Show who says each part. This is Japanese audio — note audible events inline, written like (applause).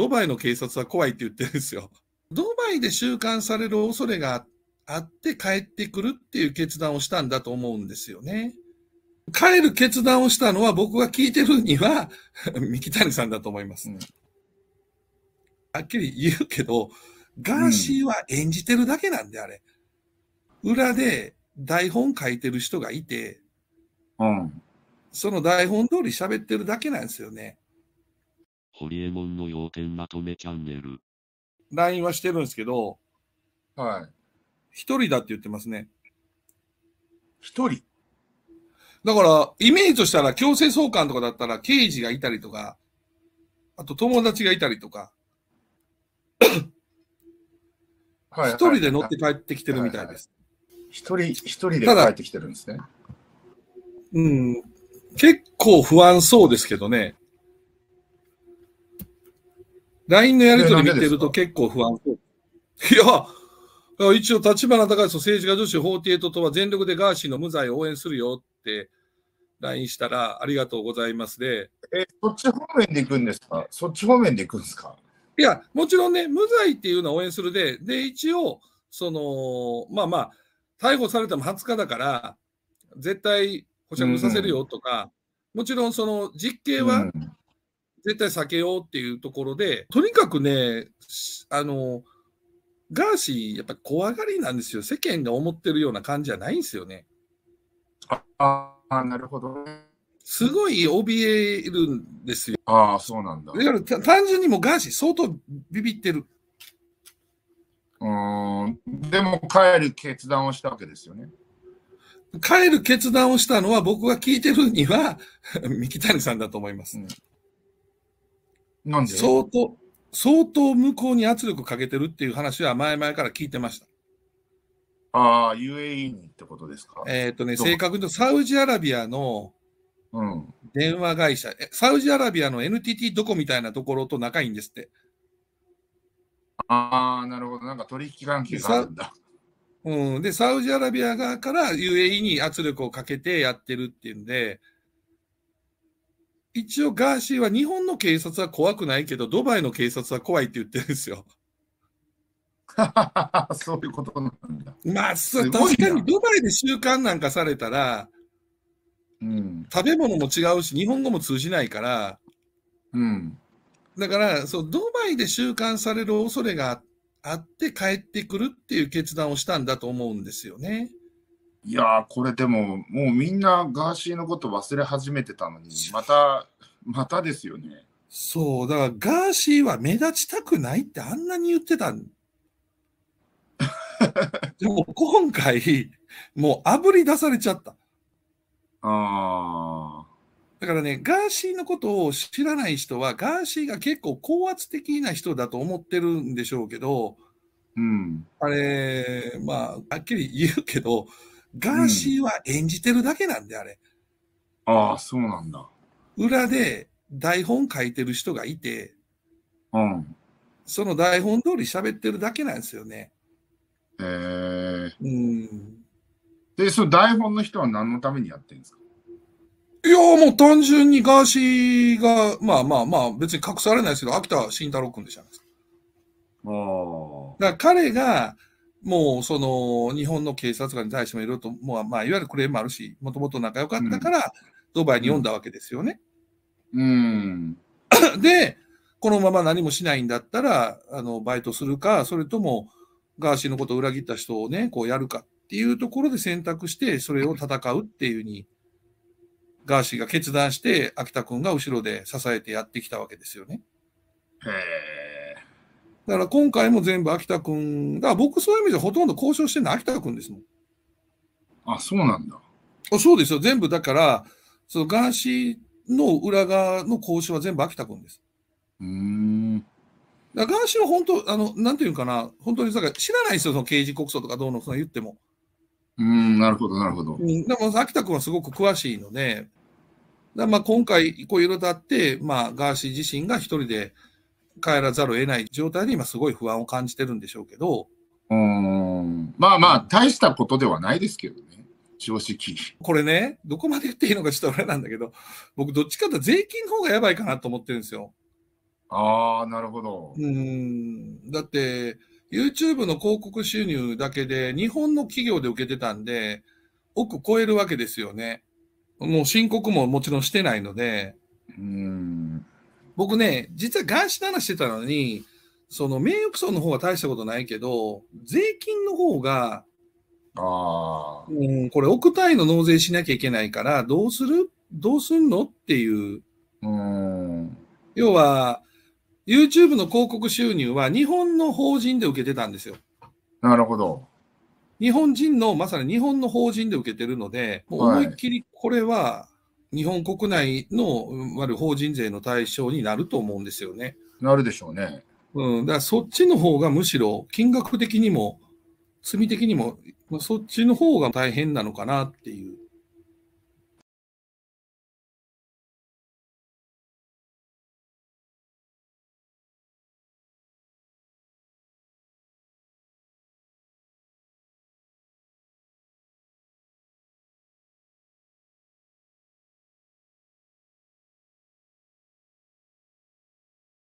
Speaker 1: ドバイの警察は怖いって言ってるんですよ。(laughs) ドバイで収監される恐れがあって帰ってくるっていう決断をしたんだと思うんですよね。帰る決断をしたのは僕が聞いてるには (laughs) 三木谷さんだと思います、うん。はっきり言うけど、ガーシーは演じてるだけなんで、あれ。裏で台本書いてる人がいて、うん、その台本通り喋ってるだけなんですよね。ホリエモンの要点まとめチャンネル。LINE はしてるんですけど、はい。一人だって言ってますね。一人だから、イメージとしたら強制送還とかだったら、刑事がいたりとか、あと友達がいたりとか、(coughs) はい一人で乗って帰ってきてるみたいです。一、はいはい、人、一人で帰ってきてるんですね。うん。結構不安そうですけどね。LINE のやり取り見てると結構不安そう。いや、一応立花隆史と政治家女子48とは全力でガーシーの無罪を応援するよって LINE したら、ありがとうございますで。え、そっち方面で行くんですかそっち方面で行くんですかいや、もちろんね、無罪っていうのは応援するで、で、一応、その、まあまあ、逮捕されても20日だから、絶対保釈させるよとか、うん、もちろんその実刑は絶対避けようっていうところで、とにかくね、あの、ガーシー、やっぱ怖がりなんですよ。世間が思ってるような感じじゃないんですよね。ああ、なるほど。すごい怯えるんですよ。ああ、そうなんだ。だから単純にもガーシー相当ビビってる。うん、でも帰る決断をしたわけですよね。帰る決断をしたのは僕が聞いてるには (laughs) 三木谷さんだと思います、ね。うんなんで相当、相当向こうに圧力かけてるっていう話は前々から聞いてました。ああ、UAE にってことですか。えっ、ー、とね、正確に言うと、サウジアラビアの電話会社、うん、サウジアラビアの NTT どこみたいなところと仲いいんですって。ああ、なるほど、なんか取引関係があるんだ。うん、で、サウジアラビア側から UAE に圧力をかけてやってるっていうんで、一応ガーシーは日本の警察は怖くないけど、ドバイの警察は怖いって言ってるんですよ。(laughs) そういうことなんだ。まあ、確かにドバイで習慣なんかされたら、うん、食べ物も違うし、日本語も通じないから、うん、だからそうドバイで収監される恐れがあって帰ってくるっていう決断をしたんだと思うんですよね。いやー、これでも、もうみんなガーシーのこと忘れ始めてたのに、また、またですよね。そう、だからガーシーは目立ちたくないってあんなに言ってた。(laughs) でも今回、もうあぶり出されちゃった。ああ。だからね、ガーシーのことを知らない人は、ガーシーが結構高圧的な人だと思ってるんでしょうけど、うん、あれ、まあ、はっきり言うけど、ガーシーは演じてるだけなんで、あれ。ああ、そうなんだ。裏で台本書いてる人がいて、うん。その台本通り喋ってるだけなんですよね。えー、うん。で、その台本の人は何のためにやってるんですかいやもう単純にガーシーが、まあまあまあ、別に隠されないですけど、秋田慎太郎くんでしたああ。だから彼が、もうその日本の警察官に対してもいろいろと、もうまあ、いわゆるクレームあるし、もともと仲良かったから、ドバイに呼んだわけですよね。うん、うん、で、このまま何もしないんだったら、あのバイトするか、それともガーシーのことを裏切った人をね、こうやるかっていうところで選択して、それを戦うっていうふうに、ガーシーが決断して、秋田君が後ろで支えてやってきたわけですよね。へえ。だから今回も全部秋田君、だから僕そういう意味でほとんど交渉してるのは秋田君ですもん。あ、そうなんだ。あそうですよ。全部だから、そのガーシーの裏側の交渉は全部秋田君です。うん。だガーシーは本当、あの、なんていうかな、本当にだから知らないですよ、その刑事告訴とかどうの、その言っても。うん、なるほど、なるほど。うん、でも、秋田君はすごく詳しいので、だまあ今回、こういろいろとあって、まあ、ガーシー自身が一人で、帰らざるを得ない状態で今すごい不安を感じてるんでしょうけど。うんまあまあ、大したことではないですけどね。正直。これね、どこまで言っていいのかちょっとあれなんだけど、僕どっちかと税金の方がやばいかなと思ってるんですよ。ああ、なるほど。うん。だって、YouTube の広告収入だけで、日本の企業で受けてたんで、億超えるわけですよね。もう申告ももちろんしてないので。うん。僕ね、実は外資の話してたのに、その名誉毀損の方は大したことないけど、税金の方が、あうん、これ、億単位の納税しなきゃいけないから、どうするどうすんのっていう。うん要は、YouTube の広告収入は日本の法人で受けてたんですよ。なるほど。日本人の、まさに日本の法人で受けてるので、思いっきりこれは日本国内のわる法人税の対象になると思うんですよね。なるでしょうね。うん、だからそっちの方がむしろ金額的にも、罪的にも、そっちの方が大変なのかなっていう。